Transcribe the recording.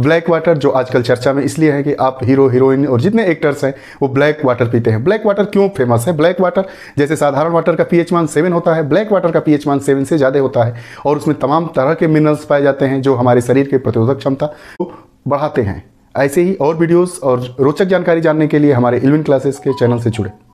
black water जो आजकल चर्चा में इसलिए है कि आप हीरो हीरोइन और जितने एक्टर्स हैं वो ब्लैक वाटर पीते हैं ब्लैक वाटर क्यों फेमस है ब्लैक वाटर जैसे साधारण वाटर का पीएच मान सेवन होता है ब्लैक वाटर का पीएच मान सेवन से ज़्यादा होता है और उसमें तमाम तरह के मिनरल्स पाए जाते हैं जो हमारे शरीर के प्रतिरोधक क्षमता को बढ़ाते हैं ऐसे ही और वीडियोस और रोचक जानकारी जानने के लिए हमारे इलेवन क्लासेस के चैनल से जुड़े